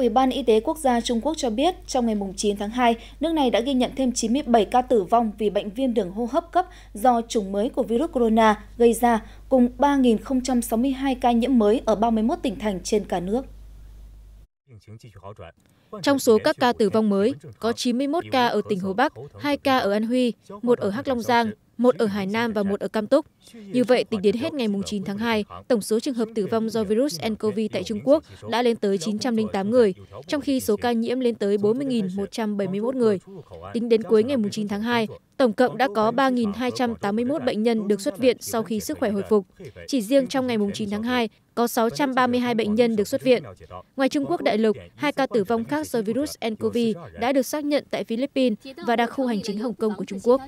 Ủy ban Y tế Quốc gia Trung Quốc cho biết trong ngày 9 tháng 2, nước này đã ghi nhận thêm 97 ca tử vong vì bệnh viêm đường hô hấp cấp do chủng mới của virus corona gây ra, cùng 3.062 ca nhiễm mới ở 31 tỉnh thành trên cả nước. Trong số các ca tử vong mới, có 91 ca ở tỉnh Hồ Bắc, 2 ca ở An Huy, 1 ở Hắc Long Giang, một ở Hải Nam và một ở Cam Túc. Như vậy, tính đến hết ngày 9 tháng 2, tổng số trường hợp tử vong do virus nCoV tại Trung Quốc đã lên tới 908 người, trong khi số ca nhiễm lên tới 40.171 người. Tính đến cuối ngày 9 tháng 2, tổng cộng đã có 3.281 bệnh nhân được xuất viện sau khi sức khỏe hồi phục. Chỉ riêng trong ngày 9 tháng 2, có 632 bệnh nhân được xuất viện. Ngoài Trung Quốc đại lục, hai ca tử vong khác do virus nCoV đã được xác nhận tại Philippines và đặc khu hành chính Hồng Kông của Trung Quốc.